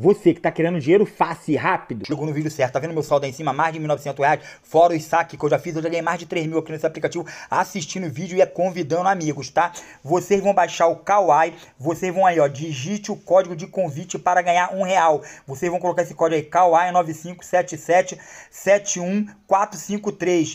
Você que tá querendo dinheiro fácil e rápido. Chegou no vídeo certo, tá vendo meu saldo aí em cima? Mais de 1.900 reais, fora os saques que eu já fiz, eu já ganhei mais de 3 mil aqui nesse aplicativo assistindo o vídeo e é convidando amigos, tá? Vocês vão baixar o Kawai, vocês vão aí, ó, digite o código de convite para ganhar um real. Vocês vão colocar esse código aí, Kawai 9577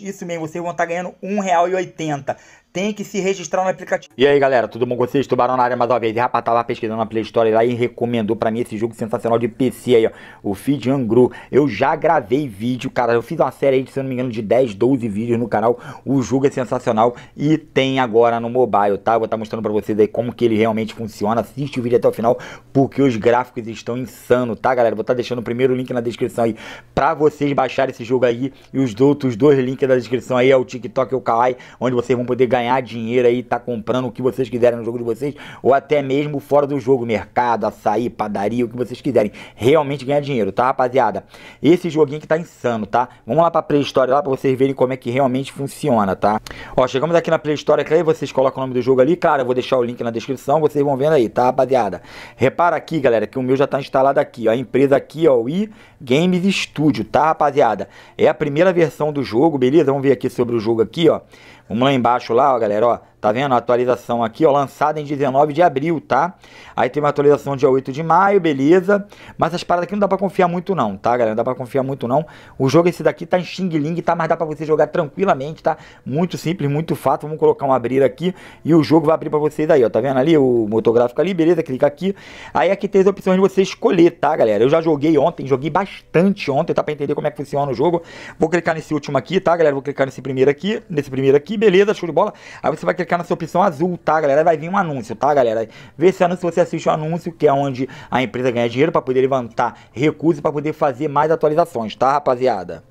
Isso mesmo, vocês vão estar tá ganhando um real e oitenta tem que se registrar no aplicativo. E aí, galera, tudo bom com vocês? Tubarão na área mais uma vez. rapaz, tava pesquisando na Play Store lá e recomendou para mim esse jogo sensacional de PC aí, ó. O Feed Angru. Eu já gravei vídeo, cara. Eu fiz uma série aí, se eu não me engano, de 10, 12 vídeos no canal. O jogo é sensacional e tem agora no mobile, tá? vou estar tá mostrando para vocês aí como que ele realmente funciona. Assiste o vídeo até o final, porque os gráficos estão insanos, tá, galera? Vou estar tá deixando o primeiro link na descrição aí para vocês baixarem esse jogo aí. E os outros dois links da descrição aí é o TikTok e o Kawaii, onde vocês vão poder ganhar ganhar dinheiro aí, tá comprando o que vocês quiserem no jogo de vocês, ou até mesmo fora do jogo, mercado, açaí, padaria, o que vocês quiserem. Realmente ganhar dinheiro, tá, rapaziada? Esse joguinho que tá insano, tá? Vamos lá pra pré-história lá pra vocês verem como é que realmente funciona, tá? Ó, chegamos aqui na prehistória que aí vocês colocam o nome do jogo ali. Claro, eu vou deixar o link na descrição, vocês vão vendo aí, tá, rapaziada? Repara aqui, galera, que o meu já tá instalado aqui, ó. A empresa aqui, ó, o i Games Studio, tá, rapaziada? É a primeira versão do jogo, beleza? Vamos ver aqui sobre o jogo aqui, ó. Vamos lá embaixo lá, ó, galera, ó. Tá vendo? A atualização aqui, ó, lançada em 19 de abril, tá? Aí tem uma atualização dia 8 de maio, beleza. Mas essas paradas aqui não dá pra confiar muito não, tá, galera? Não dá pra confiar muito não. O jogo esse daqui tá em Xing Ling, tá? Mas dá pra você jogar tranquilamente, tá? Muito simples, muito fácil. Vamos colocar um abrir aqui e o jogo vai abrir pra vocês aí, ó. Tá vendo ali o motográfico ali, beleza? Clica aqui. Aí aqui tem as opções de você escolher, tá, galera? Eu já joguei ontem, joguei bastante ontem, tá? Pra entender como é que funciona o jogo. Vou clicar nesse último aqui, tá, galera? Vou clicar nesse primeiro aqui, nesse primeiro aqui, beleza? Show de bola. Aí você vai clicar clicar nessa opção azul, tá, galera? Vai vir um anúncio, tá, galera? Vê se anúncio, você assiste o anúncio, que é onde a empresa ganha dinheiro para poder levantar recursos para poder fazer mais atualizações, tá, rapaziada?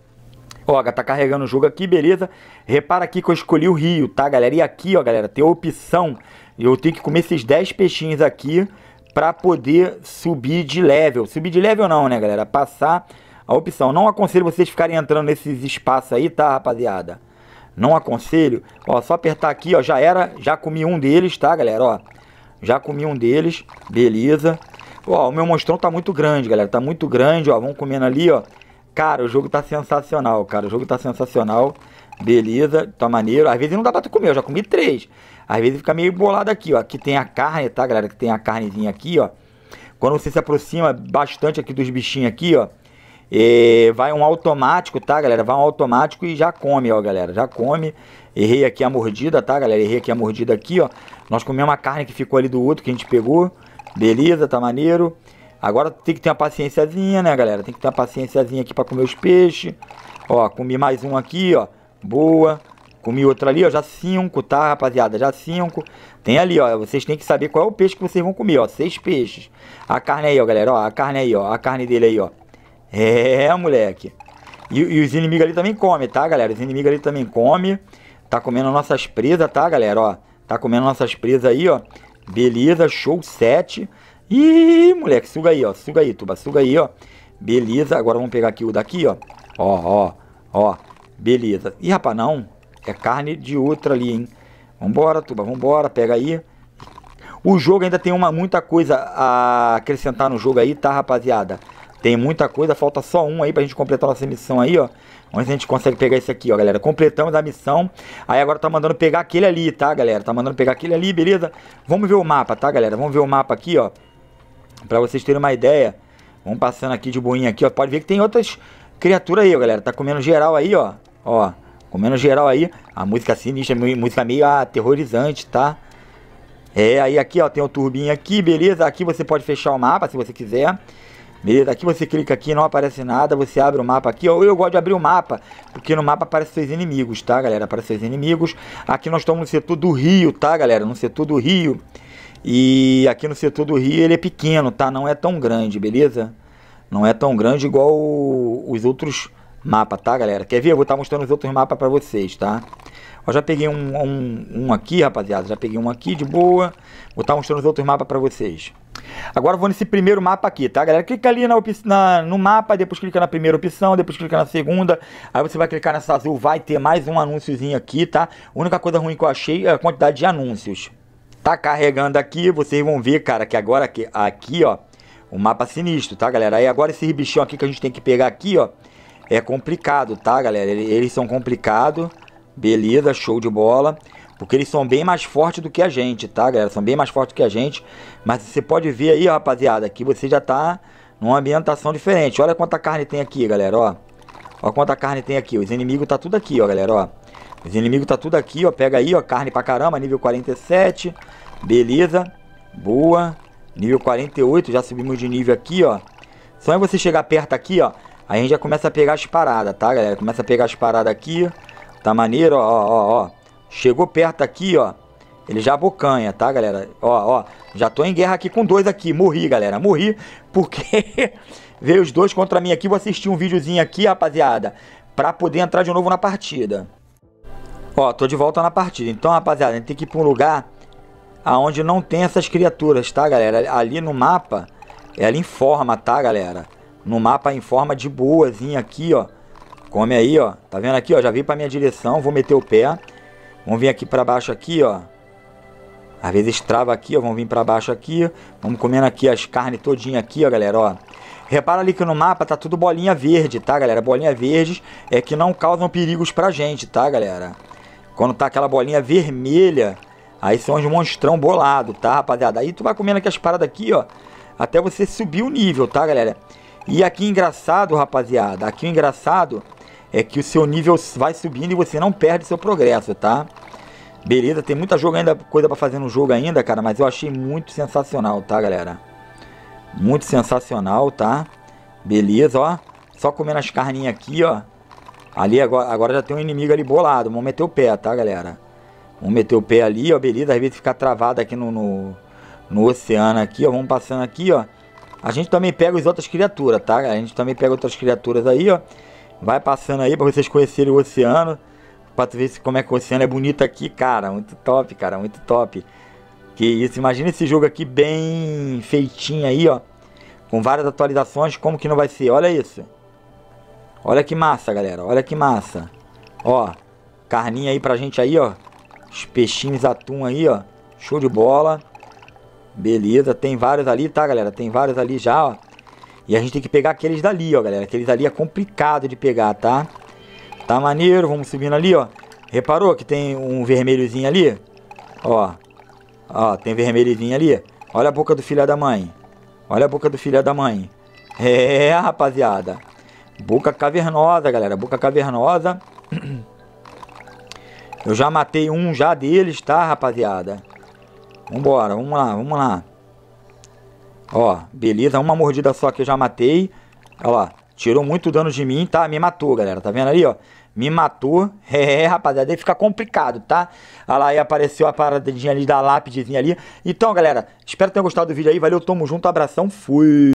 Ó, tá carregando o jogo aqui, beleza? Repara aqui que eu escolhi o Rio, tá, galera? E aqui, ó, galera, tem a opção. Eu tenho que comer esses 10 peixinhos aqui para poder subir de level. Subir de level não, né, galera? Passar a opção. Não aconselho vocês ficarem entrando nesses espaços aí, tá, rapaziada? Não aconselho. Ó, só apertar aqui, ó, já era, já comi um deles, tá, galera? Ó, já comi um deles, beleza. Ó, o meu monstrão tá muito grande, galera, tá muito grande, ó, vamos comendo ali, ó. Cara, o jogo tá sensacional, cara, o jogo tá sensacional. Beleza, tá maneiro. Às vezes não dá pra tu comer, eu já comi três. Às vezes fica meio bolado aqui, ó. Aqui tem a carne, tá, galera? Que tem a carnezinha aqui, ó. Quando você se aproxima bastante aqui dos bichinhos aqui, ó. E vai um automático, tá, galera? Vai um automático e já come, ó, galera. Já come. Errei aqui a mordida, tá, galera? Errei aqui a mordida aqui, ó. Nós comemos a carne que ficou ali do outro que a gente pegou. Beleza, tá maneiro. Agora tem que ter uma paciênciazinha, né, galera? Tem que ter uma paciênciazinha aqui pra comer os peixes. Ó, comi mais um aqui, ó. Boa. Comi outro ali, ó. Já cinco, tá, rapaziada? Já cinco. Tem ali, ó. Vocês têm que saber qual é o peixe que vocês vão comer, ó. Seis peixes. A carne aí, ó, galera. Ó, a carne aí, ó. A carne dele aí, ó. É, moleque. E, e os inimigos ali também comem, tá, galera? Os inimigos ali também comem. Tá comendo nossas presas, tá, galera? Ó, tá comendo nossas presas aí, ó. Beleza, show 7. Ih, moleque, suga aí, ó. Suga aí, tuba, suga aí, ó. Beleza, agora vamos pegar aqui o daqui, ó. Ó, ó, ó. Beleza. Ih, rapaz, não. É carne de outra ali, hein. Vambora, tuba, vambora. Pega aí. O jogo ainda tem uma muita coisa a acrescentar no jogo aí, tá, rapaziada? Tem muita coisa, falta só um aí pra gente completar nossa missão aí, ó. onde a gente consegue pegar esse aqui, ó, galera. Completamos a missão. Aí agora tá mandando pegar aquele ali, tá, galera? Tá mandando pegar aquele ali, beleza? Vamos ver o mapa, tá, galera? Vamos ver o mapa aqui, ó. Pra vocês terem uma ideia. Vamos passando aqui de boinha aqui, ó. Pode ver que tem outras criaturas aí, ó, galera. Tá comendo geral aí, ó. Ó, comendo geral aí. A música sinistra, música meio aterrorizante, tá? É, aí aqui, ó, tem o um turbinho aqui, beleza? Aqui você pode fechar o mapa, se você quiser. Beleza, aqui você clica aqui, não aparece nada, você abre o mapa aqui. ou eu gosto de abrir o mapa, porque no mapa aparece seus inimigos, tá, galera? Aparece seus inimigos. Aqui nós estamos no setor do Rio, tá, galera? No setor do Rio. E aqui no setor do Rio ele é pequeno, tá? Não é tão grande, beleza? Não é tão grande igual os outros mapas, tá, galera? Quer ver? Eu vou estar tá mostrando os outros mapas pra vocês, tá? Eu já peguei um, um, um aqui, rapaziada. Já peguei um aqui de boa. Vou estar tá mostrando os outros mapas pra vocês. Agora eu vou nesse primeiro mapa aqui, tá, galera? Clica ali na, na, no mapa, depois clica na primeira opção, depois clica na segunda. Aí você vai clicar nessa azul, vai ter mais um anúnciozinho aqui, tá? A única coisa ruim que eu achei é a quantidade de anúncios. Tá carregando aqui, vocês vão ver, cara, que agora aqui, aqui ó, o um mapa sinistro, tá, galera? Aí agora esse bichão aqui que a gente tem que pegar aqui, ó, é complicado, tá, galera? Eles são complicados. Beleza, show de bola. Porque eles são bem mais fortes do que a gente, tá, galera? São bem mais fortes do que a gente. Mas você pode ver aí, rapaziada, que você já tá numa ambientação diferente. Olha quanta carne tem aqui, galera, ó. Olha quanta carne tem aqui. Os inimigos tá tudo aqui, ó, galera, ó. Os inimigos tá tudo aqui, ó. Pega aí, ó. Carne pra caramba, nível 47. Beleza. Boa. Nível 48, já subimos de nível aqui, ó. Só em você chegar perto aqui, ó. A gente já começa a pegar as paradas, tá, galera? Começa a pegar as paradas aqui. Tá maneiro, ó, ó, ó. Chegou perto aqui, ó. Ele já bocanha, tá, galera? Ó, ó. Já tô em guerra aqui com dois aqui. Morri, galera. Morri porque veio os dois contra mim aqui. Vou assistir um videozinho aqui, rapaziada. Pra poder entrar de novo na partida. Ó, tô de volta na partida. Então, rapaziada, a gente tem que ir pra um lugar aonde não tem essas criaturas, tá, galera? Ali no mapa, ela informa, tá, galera? No mapa informa de boazinha aqui, ó. Come aí, ó. Tá vendo aqui, ó? Já veio pra minha direção, vou meter o pé. Vamos vir aqui para baixo aqui, ó. Às vezes trava aqui, ó. Vamos vir para baixo aqui. Vamos comendo aqui as carnes todinha aqui, ó, galera, ó. Repara ali que no mapa tá tudo bolinha verde, tá, galera? Bolinha verdes é que não causam perigos pra gente, tá, galera? Quando tá aquela bolinha vermelha, aí são os monstrão bolado, tá, rapaziada? Aí tu vai comendo aqui as paradas aqui, ó, até você subir o nível, tá, galera? E aqui engraçado, rapaziada, aqui engraçado é que o seu nível vai subindo e você não perde seu progresso, tá? Beleza, tem muita jogo ainda, coisa para fazer no jogo ainda, cara, mas eu achei muito sensacional, tá, galera? Muito sensacional, tá? Beleza, ó. Só comendo as carninhas aqui, ó. Ali agora, agora já tem um inimigo ali bolado. Vamos meter o pé, tá, galera? Vamos meter o pé ali, ó. Beleza, às vezes fica travado aqui no, no, no oceano aqui, ó. Vamos passando aqui, ó. A gente também pega as outras criaturas, tá, galera? A gente também pega outras criaturas aí, ó. Vai passando aí para vocês conhecerem o oceano. Pra tu ver como é que o oceano é bonito aqui, cara. Muito top, cara. Muito top. Que isso. Imagina esse jogo aqui bem feitinho aí, ó. Com várias atualizações. Como que não vai ser? Olha isso. Olha que massa, galera. Olha que massa. Ó. Carninha aí pra gente aí, ó. Os peixinhos atum aí, ó. Show de bola. Beleza. Tem vários ali, tá, galera? Tem vários ali já, ó. E a gente tem que pegar aqueles dali, ó, galera. Aqueles dali é complicado de pegar, tá? Tá maneiro, vamos subindo ali, ó. Reparou que tem um vermelhozinho ali? Ó. Ó, tem vermelhozinho ali. Olha a boca do filho da mãe. Olha a boca do filho da mãe. É, rapaziada. Boca cavernosa, galera. Boca cavernosa. Eu já matei um já deles, tá, rapaziada? Vambora, vamos lá, vamos lá. Ó, beleza, uma mordida só que eu já matei. Ó lá, tirou muito dano de mim, tá? Me matou, galera, tá vendo aí, ó? Me matou. É, rapaziada, aí fica complicado, tá? Olha lá, aí apareceu a paradinha ali da lápidezinha ali. Então, galera, espero que tenham gostado do vídeo aí. Valeu, tamo junto, abração, fui!